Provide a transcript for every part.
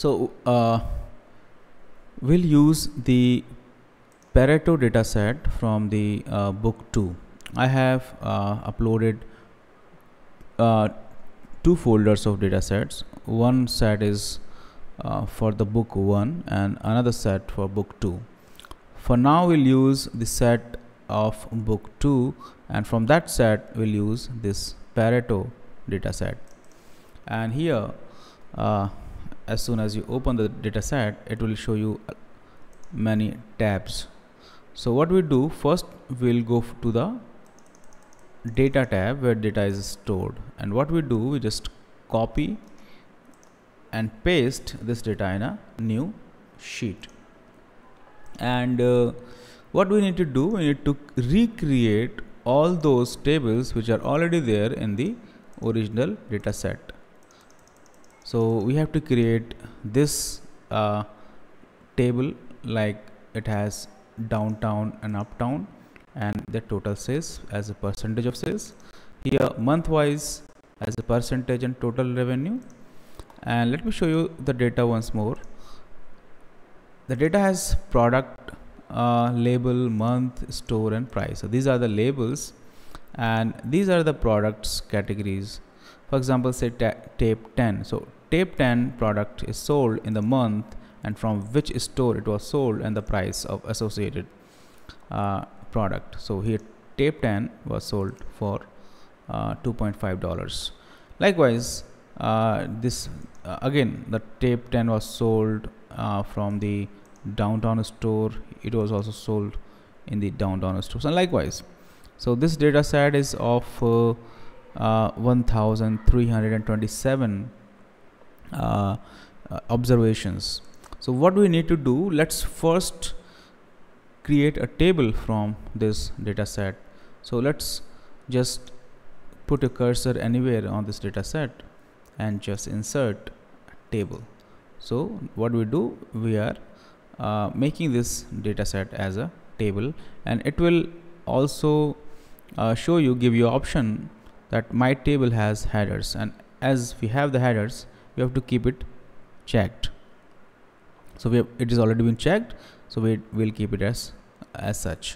So uh, we'll use the Pareto dataset from the uh, book 2. I have uh, uploaded uh, two folders of datasets. One set is uh, for the book 1 and another set for book 2. For now we'll use the set of book 2 and from that set we'll use this Pareto dataset. And here uh, as soon as you open the dataset, it will show you many tabs so what we do first we'll go to the data tab where data is stored and what we do we just copy and paste this data in a new sheet and uh, what we need to do we need to recreate all those tables which are already there in the original data set so we have to create this uh, table like it has downtown and uptown and the total sales as a percentage of sales here month wise as a percentage and total revenue and let me show you the data once more the data has product uh, label month store and price so these are the labels and these are the products categories for example say ta tape 10 so Tape 10 product is sold in the month and from which store it was sold and the price of associated uh, product. So here tape 10 was sold for uh, 2.5 dollars. Likewise, uh, this uh, again the tape 10 was sold uh, from the downtown store. It was also sold in the downtown stores and likewise. So this data set is of uh, 1327 uh, uh, observations. So what we need to do? Let's first create a table from this data set. So let's just put a cursor anywhere on this data set and just insert table. So what we do? We are uh, making this data set as a table and it will also uh, show you give you option that my table has headers and as we have the headers we have to keep it checked so have, it is already been checked so we will keep it as as such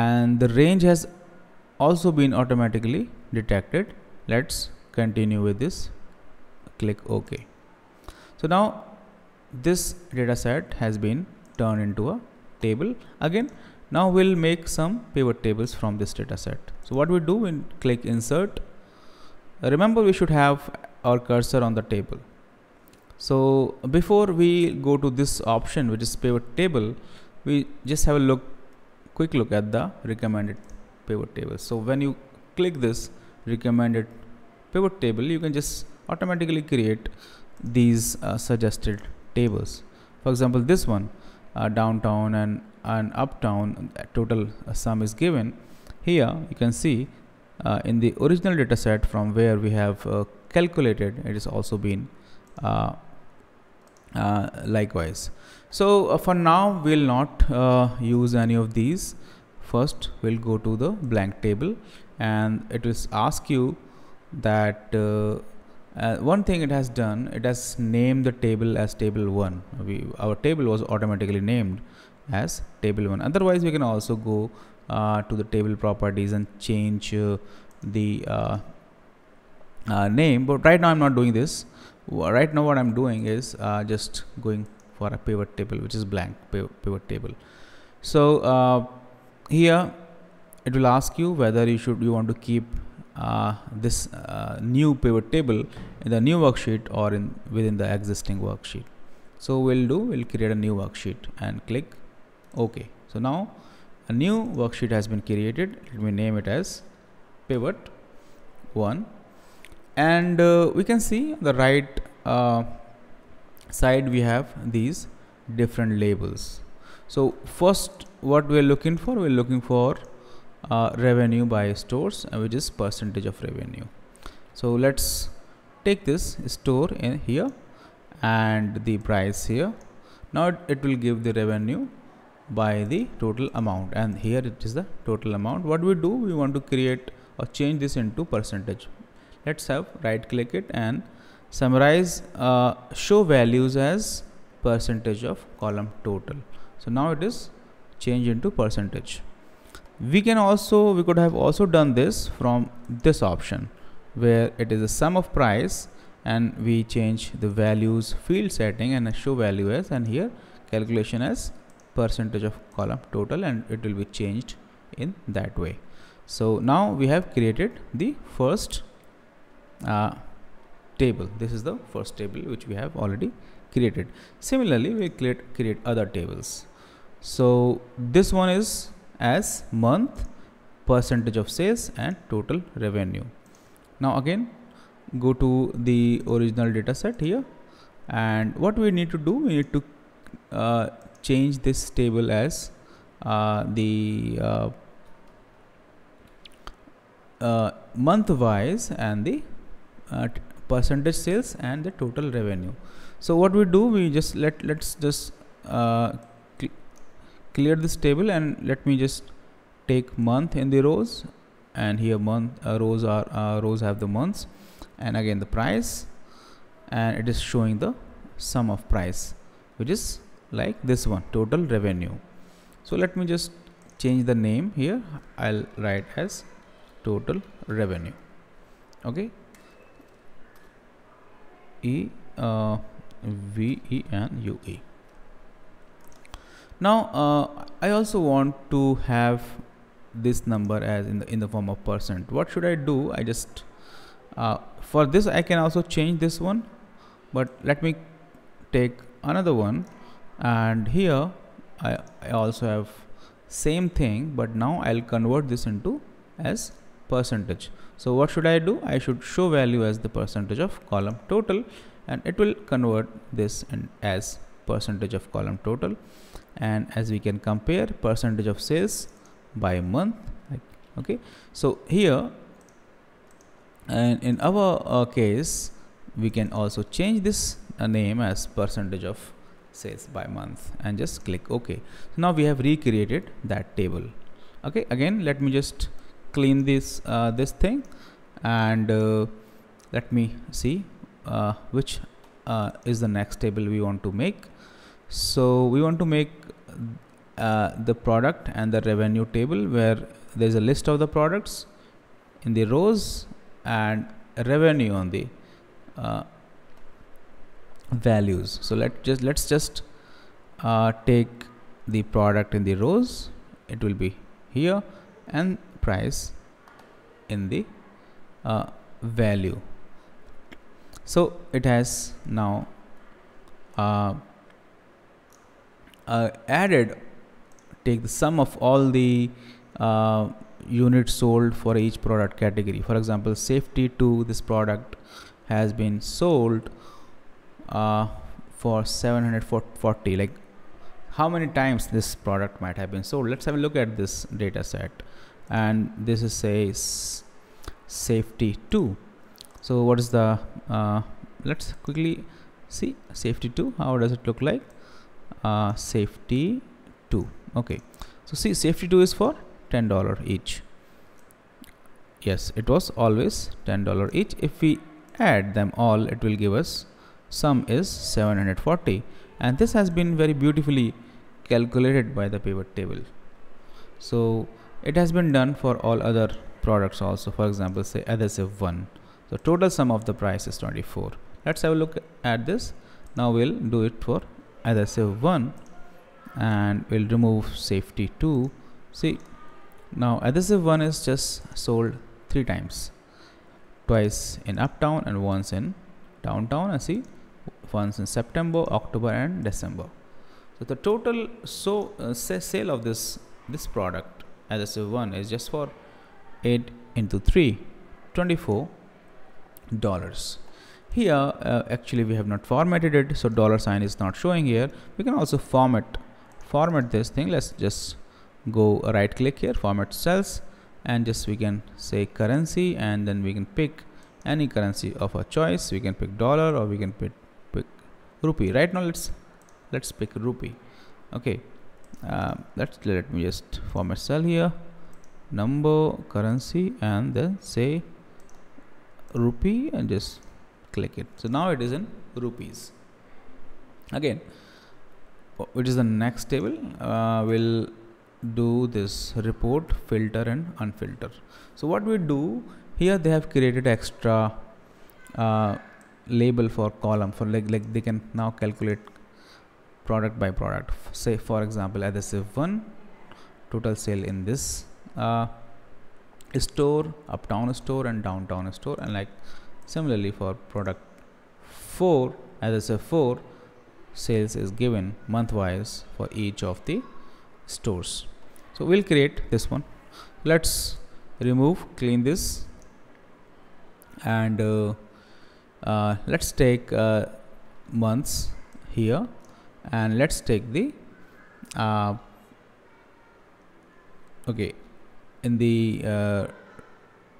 and the range has also been automatically detected let's continue with this click ok so now this data set has been turned into a table again now we'll make some pivot tables from this data set so what we do in click insert remember we should have our cursor on the table. So before we go to this option which is pivot table, we just have a look, quick look at the recommended pivot table. So when you click this recommended pivot table, you can just automatically create these uh, suggested tables. For example, this one uh, downtown and, and uptown uh, total uh, sum is given. Here you can see uh, in the original data set from where we have uh, calculated it is also been uh, uh, likewise so uh, for now we'll not uh, use any of these first we'll go to the blank table and it will ask you that uh, uh, one thing it has done it has named the table as table 1 we, our table was automatically named as table 1 otherwise we can also go uh, to the table properties and change uh, the uh, name but right now I'm not doing this right now what I'm doing is uh, just going for a pivot table which is blank pivot table so uh, here it will ask you whether you should you want to keep uh, this uh, new pivot table in the new worksheet or in within the existing worksheet so we'll do we'll create a new worksheet and click OK so now a new worksheet has been created let me name it as pivot 1 and uh, we can see the right uh, side we have these different labels so first what we're looking for we're looking for uh, revenue by stores uh, which is percentage of revenue so let's take this store in here and the price here now it will give the revenue by the total amount and here it is the total amount what we do we want to create or change this into percentage let's have right click it and summarize uh, show values as percentage of column total so now it is changed into percentage we can also we could have also done this from this option where it is a sum of price and we change the values field setting and show value as and here calculation as percentage of column total and it will be changed in that way so now we have created the first uh, table this is the first table which we have already created similarly we create create other tables so this one is as month percentage of sales and total revenue now again go to the original data set here and what we need to do we need to uh, change this table as uh, the uh, uh month wise and the at percentage sales and the total revenue so what we do we just let let's just uh, cl clear this table and let me just take month in the rows and here month uh, rows are uh, rows have the months and again the price and it is showing the sum of price which is like this one total revenue so let me just change the name here I'll write as total revenue okay E uh, and U E. Now uh, I also want to have this number as in the in the form of percent. What should I do? I just uh, for this I can also change this one, but let me take another one, and here I, I also have same thing, but now I'll convert this into as percentage. So what should I do? I should show value as the percentage of column total and it will convert this and as percentage of column total. And as we can compare percentage of sales by month. Okay. So here and in our uh, case, we can also change this uh, name as percentage of sales by month and just click OK. So now we have recreated that table. Okay. Again, let me just clean this uh, this thing and uh, let me see uh, which uh, is the next table we want to make so we want to make uh, the product and the revenue table where there's a list of the products in the rows and revenue on the uh, values so let just let's just take the product in the rows it will be here and price in the uh, value so it has now uh, uh, added take the sum of all the uh, units sold for each product category for example safety to this product has been sold uh, for 740 like how many times this product might have been sold let's have a look at this data set and this is says safety 2 so what is the uh, let's quickly see safety 2 how does it look like uh, safety 2 okay so see safety 2 is for $10 each yes it was always $10 each if we add them all it will give us sum is 740 and this has been very beautifully calculated by the pivot table so it has been done for all other products also. For example, say adhesive 1. So total sum of the price is 24. Let's have a look at this. Now we'll do it for adhesive 1 and we'll remove safety 2. See, now adhesive 1 is just sold 3 times. Twice in uptown and once in downtown. And see, once in September, October and December. So the total so uh, sale of this this product as I say 1 is just for 8 into 3 24 dollars here uh, actually we have not formatted it so dollar sign is not showing here we can also format format this thing let's just go right click here format cells and just we can say currency and then we can pick any currency of our choice we can pick dollar or we can pick, pick rupee right now let's let's pick rupee okay let's uh, let me just form a cell here number currency and then say rupee and just click it so now it is in rupees again which is the next table uh, we'll do this report filter and unfilter so what we do here they have created extra uh, label for column for like like they can now calculate product by product say for example adhesive 1 total sale in this uh, store uptown store and downtown store and like similarly for product 4 as 4 sales is given month wise for each of the stores so we'll create this one let's remove clean this and uh, uh, let's take uh, months here and let's take the uh, okay in the uh,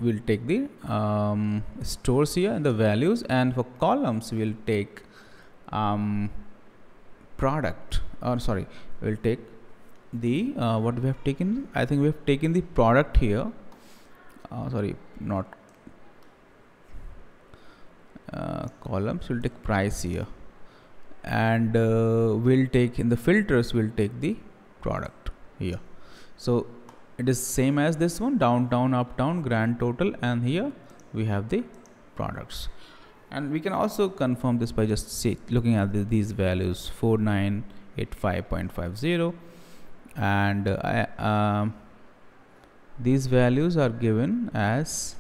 we'll take the um, stores here and the values and for columns we'll take um, product or sorry we'll take the uh, what we have taken I think we have taken the product here uh, sorry not uh, columns we'll take price here and uh, we'll take in the filters we'll take the product here so it is same as this one downtown uptown grand total and here we have the products and we can also confirm this by just see, looking at the, these values 4985.50 and uh, I, uh, these values are given as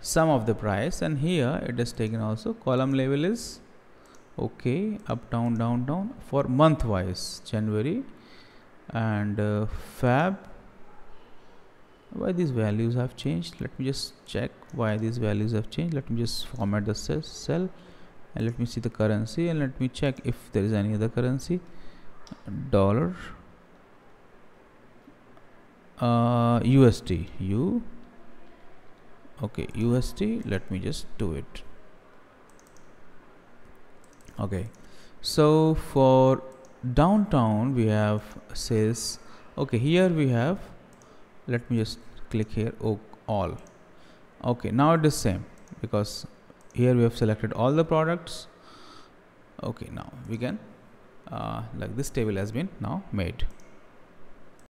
sum of the price and here it is taken also column level is okay up down down down for month wise January and uh, Fab why these values have changed let me just check why these values have changed let me just format the cell and let me see the currency and let me check if there is any other currency dollar uh, USD U okay USD let me just do it okay so for downtown we have sales. okay here we have let me just click here oh, all okay now it is same because here we have selected all the products okay now we can uh, like this table has been now made